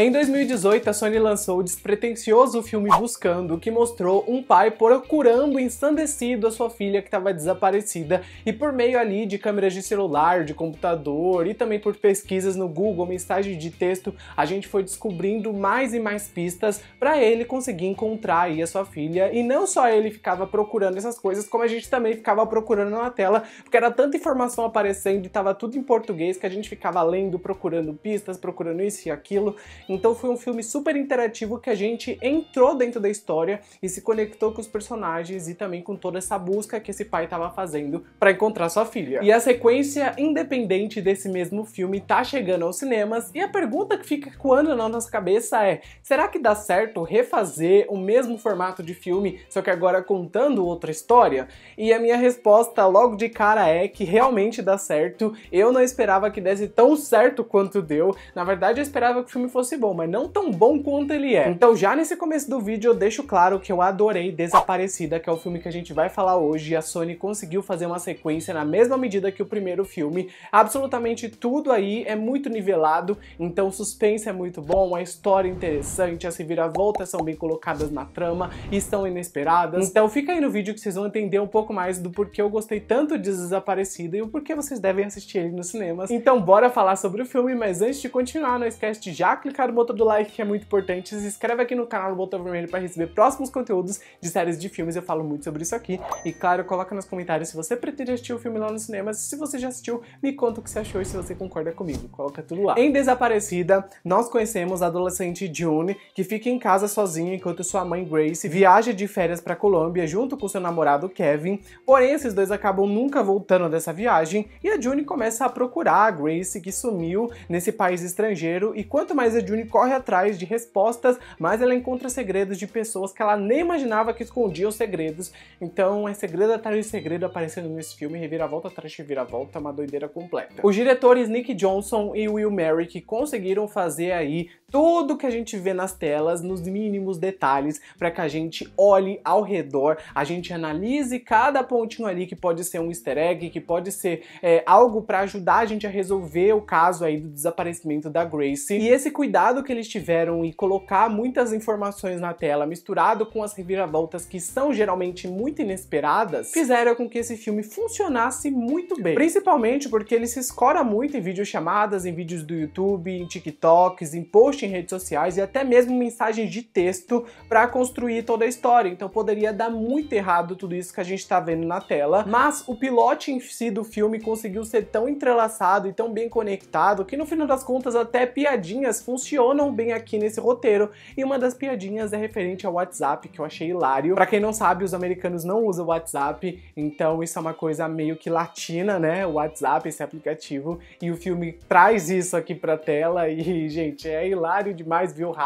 Em 2018, a Sony lançou o despretensioso filme Buscando, que mostrou um pai procurando ensandecido a sua filha que estava desaparecida e por meio ali de câmeras de celular, de computador e também por pesquisas no Google, mensagens de texto, a gente foi descobrindo mais e mais pistas para ele conseguir encontrar aí a sua filha e não só ele ficava procurando essas coisas, como a gente também ficava procurando na tela, porque era tanta informação aparecendo e estava tudo em português que a gente ficava lendo, procurando pistas, procurando isso e aquilo. Então foi um filme super interativo que a gente entrou dentro da história e se conectou com os personagens e também com toda essa busca que esse pai estava fazendo para encontrar sua filha. E a sequência independente desse mesmo filme tá chegando aos cinemas e a pergunta que fica quando na nossa cabeça é: será que dá certo refazer o mesmo formato de filme, só que agora contando outra história? E a minha resposta logo de cara é que realmente dá certo. Eu não esperava que desse tão certo quanto deu. Na verdade, eu esperava que o filme fosse bom, mas não tão bom quanto ele é. Então já nesse começo do vídeo eu deixo claro que eu adorei Desaparecida, que é o filme que a gente vai falar hoje, e a Sony conseguiu fazer uma sequência na mesma medida que o primeiro filme. Absolutamente tudo aí é muito nivelado, então o suspense é muito bom, a história interessante, as reviravoltas são bem colocadas na trama e estão inesperadas. Então fica aí no vídeo que vocês vão entender um pouco mais do porquê eu gostei tanto de Desaparecida e o porquê vocês devem assistir ele nos cinemas. Então bora falar sobre o filme, mas antes de continuar, não esquece de já clicar comentário, botão do like que é muito importante, se inscreve aqui no canal do Botão Vermelho para receber próximos conteúdos de séries de filmes, eu falo muito sobre isso aqui. E claro, coloca nos comentários se você pretende assistir o filme lá no cinema se você já assistiu, me conta o que você achou e se você concorda comigo, coloca tudo lá. Em Desaparecida, nós conhecemos a adolescente June, que fica em casa sozinha enquanto sua mãe Grace viaja de férias para Colômbia junto com seu namorado Kevin, porém esses dois acabam nunca voltando dessa viagem e a June começa a procurar a Grace que sumiu nesse país estrangeiro e quanto mais a June corre atrás de respostas, mas ela encontra segredos de pessoas que ela nem imaginava que escondiam segredos. Então é segredo atrás de segredo aparecendo nesse filme, reviravolta atrás de reviravolta, uma doideira completa. Os diretores Nick Johnson e Will Merrick conseguiram fazer aí tudo que a gente vê nas telas, nos mínimos detalhes, para que a gente olhe ao redor, a gente analise cada pontinho ali que pode ser um easter egg, que pode ser é, algo para ajudar a gente a resolver o caso aí do desaparecimento da Grace. E esse cuidado cuidado que eles tiveram e colocar muitas informações na tela, misturado com as reviravoltas que são geralmente muito inesperadas, fizeram com que esse filme funcionasse muito bem. Principalmente porque ele se escora muito em videochamadas, em vídeos do YouTube, em TikToks, em posts em redes sociais e até mesmo mensagens de texto para construir toda a história. Então poderia dar muito errado tudo isso que a gente está vendo na tela, mas o pilote em si do filme conseguiu ser tão entrelaçado e tão bem conectado que no final das contas até piadinhas funcionam funcionam bem aqui nesse roteiro. E uma das piadinhas é referente ao WhatsApp, que eu achei hilário. Para quem não sabe, os americanos não usam o WhatsApp, então isso é uma coisa meio que latina, né? O WhatsApp, esse aplicativo, e o filme traz isso aqui pra tela e, gente, é hilário demais ver o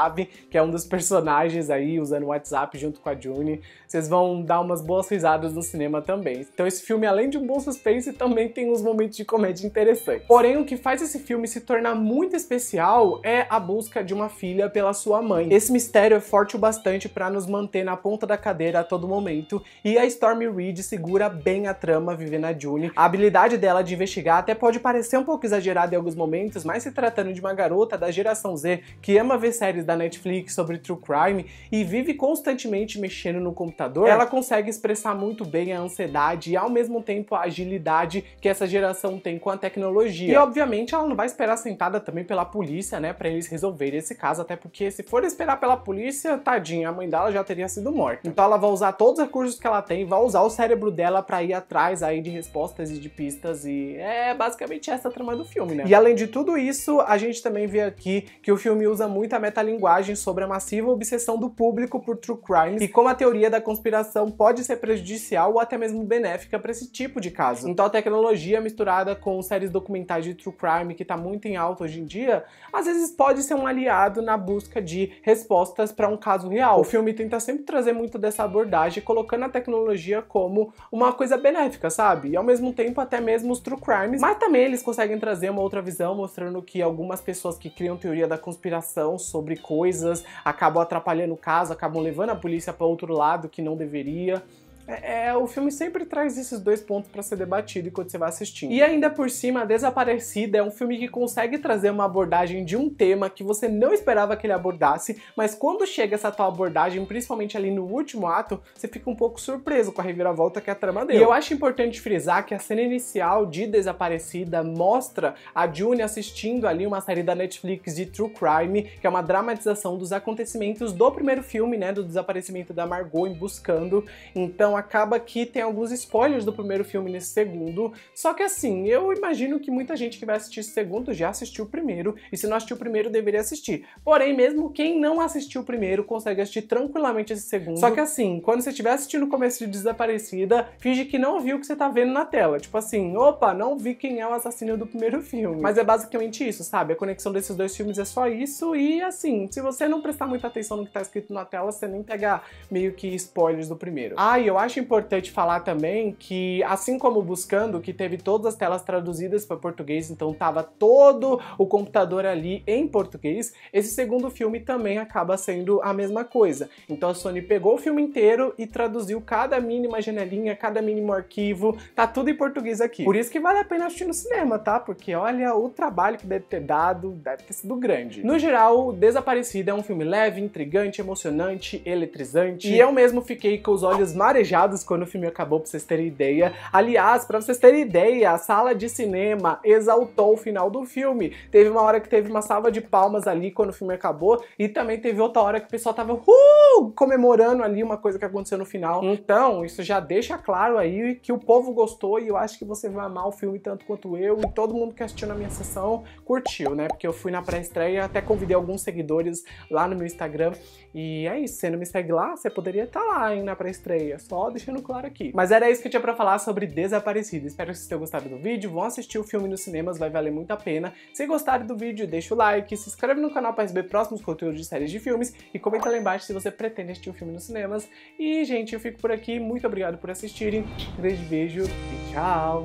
que é um dos personagens aí usando o WhatsApp junto com a June. Vocês vão dar umas boas risadas no cinema também. Então esse filme, além de um bom suspense, também tem uns momentos de comédia interessantes. Porém, o que faz esse filme se tornar muito especial é a busca de uma filha pela sua mãe. Esse mistério é forte o bastante para nos manter na ponta da cadeira a todo momento, e a Stormy Reed segura bem a trama vivendo a June. A habilidade dela de investigar até pode parecer um pouco exagerada em alguns momentos, mas se tratando de uma garota da geração Z que ama ver séries da Netflix sobre true crime e vive constantemente mexendo no computador, ela consegue expressar muito bem a ansiedade e ao mesmo tempo a agilidade que essa geração tem com a tecnologia. E obviamente ela não vai esperar sentada também pela polícia, né, para eles resolver esse caso, até porque se for esperar pela polícia, tadinha, a mãe dela já teria sido morta. Então ela vai usar todos os recursos que ela tem, vai usar o cérebro dela para ir atrás aí de respostas e de pistas e é basicamente essa a trama do filme, né? E além de tudo isso, a gente também vê aqui que o filme usa muita metalinguagem sobre a massiva obsessão do público por true crimes e como a teoria da conspiração pode ser prejudicial ou até mesmo benéfica para esse tipo de caso. Então a tecnologia misturada com séries documentais de true crime que tá muito em alta hoje em dia, às vezes pode ser ser um aliado na busca de respostas para um caso real. O filme tenta sempre trazer muito dessa abordagem, colocando a tecnologia como uma coisa benéfica, sabe? E ao mesmo tempo até mesmo os true crimes, mas também eles conseguem trazer uma outra visão, mostrando que algumas pessoas que criam teoria da conspiração sobre coisas acabam atrapalhando o caso, acabam levando a polícia para outro lado que não deveria. É, é, o filme sempre traz esses dois pontos para ser debatido enquanto você vai assistindo. E ainda por cima, Desaparecida é um filme que consegue trazer uma abordagem de um tema que você não esperava que ele abordasse, mas quando chega essa tal abordagem, principalmente ali no último ato, você fica um pouco surpreso com a reviravolta que a trama deu. E eu acho importante frisar que a cena inicial de Desaparecida mostra a June assistindo ali uma série da Netflix de True Crime, que é uma dramatização dos acontecimentos do primeiro filme, né, do desaparecimento da Margot em Buscando. Então então acaba que tem alguns spoilers do primeiro filme nesse segundo. Só que assim, eu imagino que muita gente que vai assistir esse segundo já assistiu o primeiro, e se não assistiu o primeiro, deveria assistir. Porém, mesmo quem não assistiu o primeiro consegue assistir tranquilamente esse segundo. Só que assim, quando você estiver assistindo o começo de Desaparecida, finge que não viu o que você tá vendo na tela. Tipo assim, opa, não vi quem é o assassino do primeiro filme. Mas é basicamente isso, sabe? A conexão desses dois filmes é só isso, e assim, se você não prestar muita atenção no que tá escrito na tela, você nem pegar meio que spoilers do primeiro. Ah, eu acho importante falar também que, assim como Buscando, que teve todas as telas traduzidas para português, então tava todo o computador ali em português, esse segundo filme também acaba sendo a mesma coisa. Então a Sony pegou o filme inteiro e traduziu cada mínima janelinha, cada mínimo arquivo, tá tudo em português aqui. Por isso que vale a pena assistir no cinema, tá? Porque olha o trabalho que deve ter dado, deve ter sido grande. No geral, Desaparecida é um filme leve, intrigante, emocionante, eletrizante. E eu mesmo fiquei com os olhos marejados quando o filme acabou, pra vocês terem ideia. Aliás, para vocês terem ideia, a sala de cinema exaltou o final do filme. Teve uma hora que teve uma salva de palmas ali quando o filme acabou, e também teve outra hora que o pessoal tava uh, comemorando ali uma coisa que aconteceu no final. Então, isso já deixa claro aí que o povo gostou e eu acho que você vai amar o filme tanto quanto eu e todo mundo que assistiu na minha sessão curtiu, né? Porque eu fui na pré-estreia, até convidei alguns seguidores lá no meu Instagram. E é isso, você não me segue lá, você poderia estar tá lá, hein, na pré-estreia. Só deixando claro aqui. Mas era isso que eu tinha pra falar sobre Desaparecido. Espero que vocês tenham gostado do vídeo. Vão assistir o filme nos cinemas, vai valer muito a pena. Se gostaram do vídeo, deixa o like, se inscreve no canal para receber próximos conteúdos de séries de filmes e comenta lá embaixo se você pretende assistir o filme nos cinemas. E, gente, eu fico por aqui. Muito obrigado por assistirem. Um grande beijo e tchau!